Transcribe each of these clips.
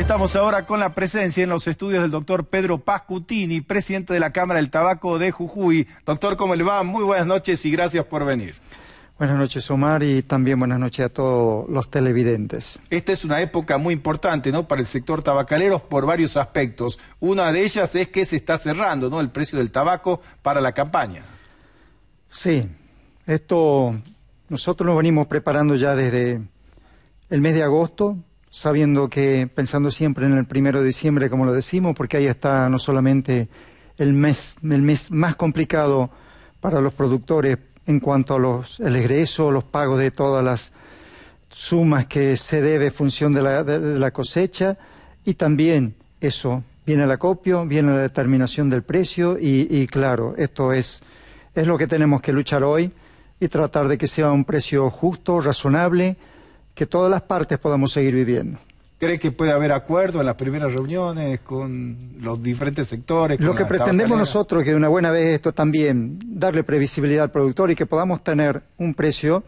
estamos ahora con la presencia en los estudios del doctor Pedro Pascutini, presidente de la Cámara del Tabaco de Jujuy. Doctor, ¿cómo le va? Muy buenas noches y gracias por venir. Buenas noches, Omar, y también buenas noches a todos los televidentes. Esta es una época muy importante, ¿no?, para el sector tabacalero por varios aspectos. Una de ellas es que se está cerrando, ¿no?, el precio del tabaco para la campaña. Sí, esto nosotros lo venimos preparando ya desde el mes de agosto, sabiendo que pensando siempre en el primero de diciembre, como lo decimos, porque ahí está no solamente el mes, el mes más complicado para los productores en cuanto a los, el egreso, los pagos de todas las sumas que se debe en función de la, la cosecha, y también eso, viene el acopio, viene la determinación del precio, y, y claro, esto es, es lo que tenemos que luchar hoy y tratar de que sea un precio justo, razonable, que todas las partes podamos seguir viviendo. ¿Cree que puede haber acuerdo en las primeras reuniones con los diferentes sectores? Lo que pretendemos nosotros, que de una buena vez esto también, darle previsibilidad al productor y que podamos tener un precio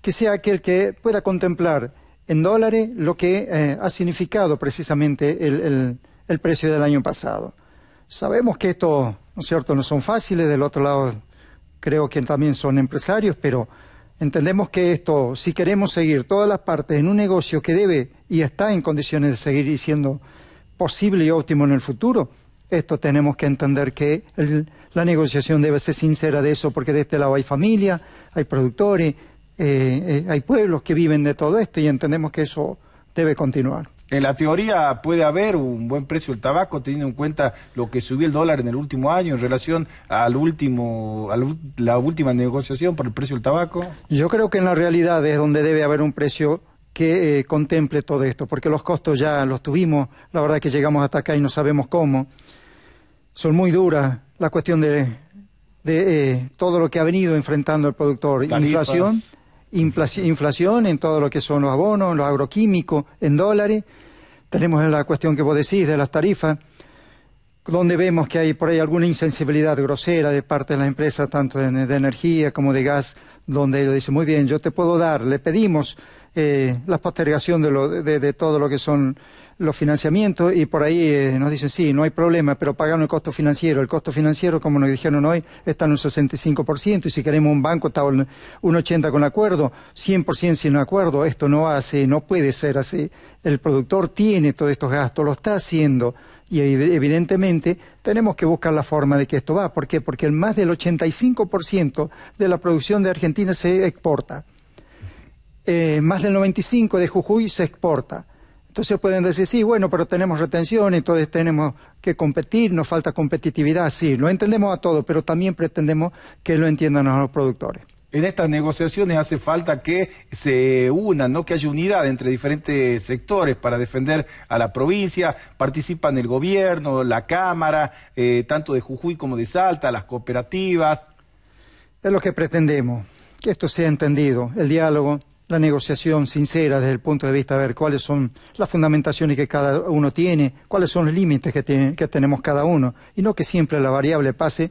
que sea aquel que pueda contemplar en dólares lo que eh, ha significado precisamente el, el, precio del año pasado. Sabemos que esto, ¿no es cierto?, no son fáciles, del otro lado creo que también son empresarios, pero Entendemos que esto, si queremos seguir todas las partes en un negocio que debe y está en condiciones de seguir siendo posible y óptimo en el futuro, esto tenemos que entender que la negociación debe ser sincera de eso, porque de este lado hay familia, hay productores, eh, eh, hay pueblos que viven de todo esto y entendemos que eso debe continuar. En la teoría puede haber un buen precio del tabaco teniendo en cuenta lo que subió el dólar en el último año en relación al último, a la última negociación por el precio del tabaco. Yo creo que en la realidad es donde debe haber un precio que eh, contemple todo esto, porque los costos ya los tuvimos, la verdad es que llegamos hasta acá y no sabemos cómo. Son muy duras la cuestión de, eh, todo lo que ha venido enfrentando el productor, inflación inflación, en todo lo que son los abonos, los agroquímicos, en dólares. Tenemos la cuestión que vos decís de las tarifas, donde vemos que hay por ahí alguna insensibilidad grosera de parte de las empresas, tanto de, de energía como de gas, donde ellos dicen, muy bien, yo te puedo dar, le pedimos eh, la postergación de, todo lo que son los financiamientos y por ahí eh, nos dicen, sí, no hay problema, pero pagan el costo financiero. El costo financiero, como nos dijeron hoy, está en un 65% y si queremos un banco está un, un 80% con acuerdo, 100% sin acuerdo. Esto no hace, no puede ser así. El productor tiene todos estos gastos, lo está haciendo y evidentemente tenemos que buscar la forma de que esto va. ¿Por qué? Porque más del 85% de la producción de Argentina se exporta. Eh, más del 95% de Jujuy se exporta. Entonces pueden decir, sí, bueno, pero tenemos retención, entonces tenemos que competir, nos falta competitividad. Sí, lo entendemos a todos, pero también pretendemos que lo entiendan a los productores. En estas negociaciones hace falta que se unan, ¿no? que haya unidad entre diferentes sectores para defender a la provincia. Participan el gobierno, la Cámara, eh, tanto de Jujuy como de Salta, las cooperativas. Es lo que pretendemos, que esto sea entendido, el diálogo, la negociación sincera desde el punto de vista de ver cuáles son las fundamentaciones que cada uno tiene, cuáles son los límites que, que tenemos cada uno, y no que siempre la variable pase eh,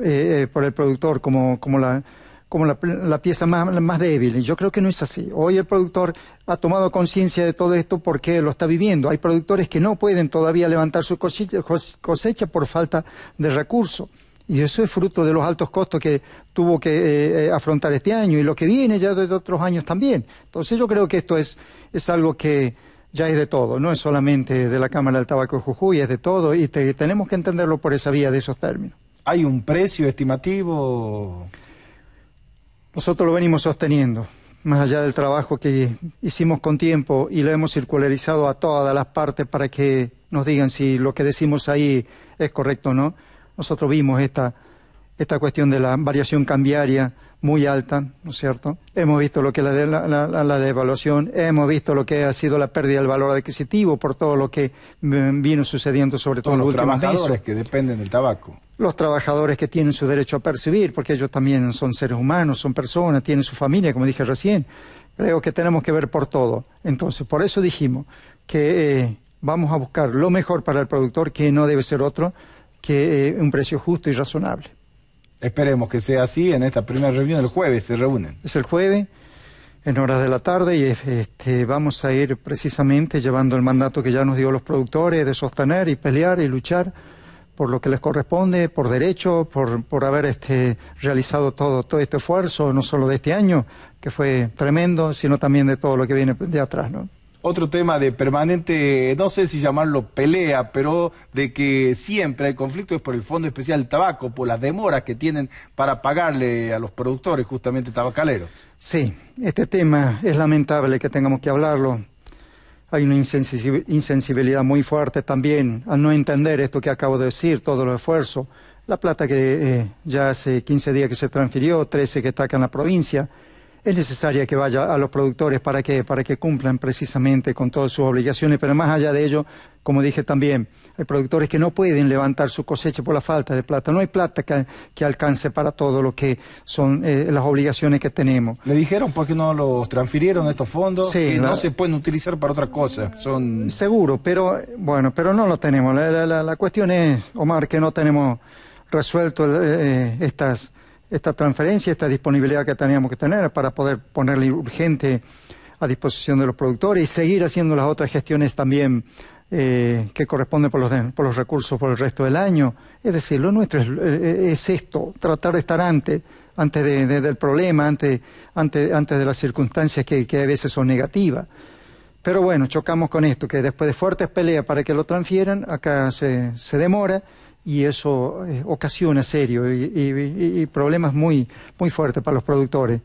eh, por el productor como, como la como la, pieza más, más débil. yo creo que no es así. Hoy el productor ha tomado conciencia de todo esto porque lo está viviendo. Hay productores que no pueden todavía levantar su cosecha, cosecha por falta de recursos. Y eso es fruto de los altos costos que tuvo que eh, eh, afrontar este año y lo que viene ya de otros años también. Entonces yo creo que esto es, es algo que ya es de todo, no es solamente de la Cámara del Tabaco de Jujuy, es de todo y tenemos que entenderlo por esa vía de esos términos. ¿Hay un precio estimativo? Nosotros lo venimos sosteniendo, más allá del trabajo que hicimos con tiempo y lo hemos circularizado a todas las partes para que nos digan si lo que decimos ahí es correcto o no. Nosotros vimos esta, esta cuestión de la variación cambiaria muy alta, ¿no es cierto? Hemos visto lo que es la, devaluación, hemos visto lo que ha sido la pérdida del valor adquisitivo por todo lo que mm, vino sucediendo, sobre todo, en los, los trabajadores que dependen del tabaco. Los trabajadores que tienen su derecho a percibir, porque ellos también son seres humanos, son personas, tienen su familia, como dije recién. Creo que tenemos que ver por todo. Entonces, por eso dijimos que eh, vamos a buscar lo mejor para el productor, que no debe ser otro, que eh, un precio justo y razonable. Esperemos que sea así en esta primera reunión el jueves, se reúnen. Es el jueves, en horas de la tarde, y este, vamos a ir precisamente llevando el mandato que ya nos dio los productores de sostener y pelear y luchar por lo que les corresponde, por derecho, por, por haber este, realizado todo, todo este esfuerzo, no solo de este año, que fue tremendo, sino también de todo lo que viene de atrás. ¿no? otro tema de permanente, no sé si llamarlo pelea, pero de que siempre hay conflicto es por el Fondo Especial del Tabaco, por las demoras que tienen para pagarle a los productores justamente tabacaleros. Sí, este tema es lamentable que tengamos que hablarlo. Hay una insensibilidad muy fuerte también al no entender esto que acabo de decir, todo el esfuerzo, la plata que eh, ya hace 15 días que se transfirió, 13 que está acá en la provincia es necesaria que vaya a los productores para que, para que cumplan precisamente con todas sus obligaciones, pero más allá de ello, como dije también, hay productores que no pueden levantar su cosecha por la falta de plata. No hay plata que, alcance para todo lo que son eh, las obligaciones que tenemos. Le dijeron por pues, qué no los transfirieron estos fondos sí, que no se pueden utilizar para otra cosa. Son... Seguro, pero bueno, pero no lo tenemos. La, la, la cuestión es, Omar, que no tenemos resuelto eh, eh, estas esta transferencia, esta disponibilidad que teníamos que tener para poder ponerle urgente a disposición de los productores y seguir haciendo las otras gestiones también eh, que corresponden por los, recursos por el resto del año. Es decir, lo nuestro es, eh, esto, tratar de estar antes, antes del problema, antes, de las circunstancias que, que a veces son negativas. Pero bueno, chocamos con esto, que después de fuertes peleas para que lo transfieran, acá se demora y eso eh, ocasiona serio y, problemas muy, muy fuertes para los productores.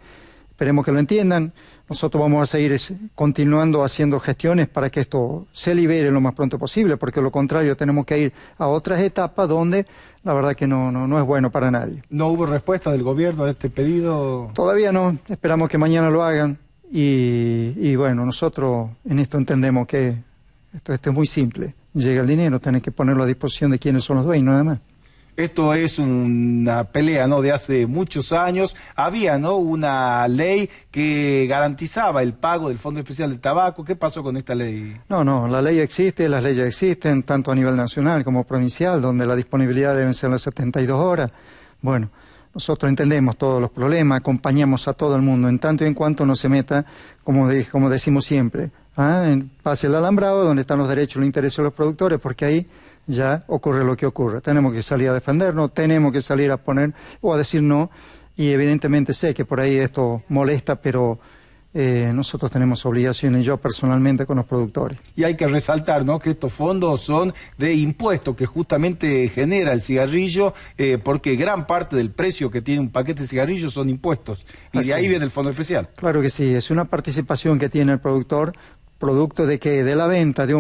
Esperemos que lo entiendan. Nosotros vamos a seguir continuando haciendo gestiones para que esto se libere lo más pronto posible, porque lo contrario tenemos que ir a otras etapas donde la verdad que no, no, es bueno para nadie. ¿No hubo respuesta del gobierno a este pedido? Todavía no. Esperamos que mañana lo hagan. Y, y bueno, nosotros en esto entendemos que esto es muy simple llega el dinero, tenés que ponerlo a disposición de quienes son los dueños, nada más. Esto es una pelea, ¿no? De hace muchos años. Había, ¿no? Una ley que garantizaba el pago del Fondo Especial del Tabaco. ¿Qué pasó con esta ley? No, no. La ley existe, las leyes existen, tanto a nivel nacional como provincial, donde la disponibilidad debe ser las 72 horas. Bueno, nosotros entendemos todos los problemas, acompañamos a todo el mundo, en tanto y en cuanto no se meta, como decimos siempre, ah, en, pase el alambrado donde están los derechos y los intereses de los productores, porque ahí ya ocurre lo que ocurre. Tenemos que salir a defendernos, tenemos que salir a poner o a decir no, y evidentemente sé que por ahí esto molesta, pero... Eh, nosotros tenemos obligaciones, yo personalmente, con los productores. Y hay que resaltar ¿no? que estos fondos son de impuestos que justamente genera el cigarrillo, eh, porque gran parte del precio que tiene un paquete de cigarrillos son impuestos. Y de ahí viene el fondo especial. Claro que sí, es una participación que tiene el productor producto de que de la venta de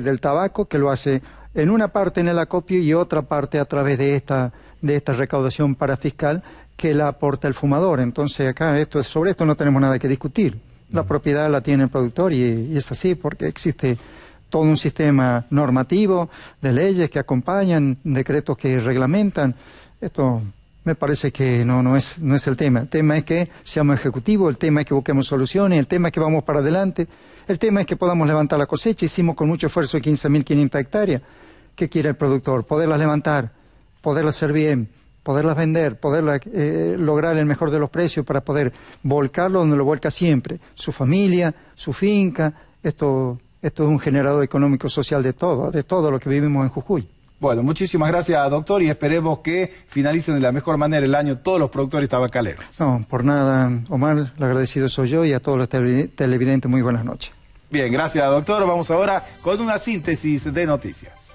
del tabaco que lo hace en una parte en el acopio y otra parte a través de esta de esta recaudación parafiscal que la aporta el fumador. Entonces acá esto sobre esto no tenemos nada que discutir. La propiedad la tiene el productor y, es así porque existe todo un sistema normativo de leyes que acompañan, decretos que reglamentan. Esto me parece que no, no, es, no es el tema. El tema es que seamos ejecutivos, el tema es que busquemos soluciones, el tema es que vamos para adelante, el tema es que podamos levantar la cosecha. Hicimos con mucho esfuerzo 15.500 hectáreas. ¿Qué quiere el productor? Poderlas levantar, poderlas hacer bien, poderlas vender, poderlas eh, lograr el mejor de los precios para poder volcarlo donde lo vuelca siempre, su familia, su finca. Esto, esto es un generador económico social de todo, de todo lo que vivimos en Jujuy. Bueno, muchísimas gracias, doctor, y esperemos que finalicen de la mejor manera el año todos los productores tabacaleros. No, por nada, Omar, lo agradecido soy yo y a todos los televidentes, muy buenas noches. Bien, gracias, doctor. Vamos ahora con una síntesis de noticias.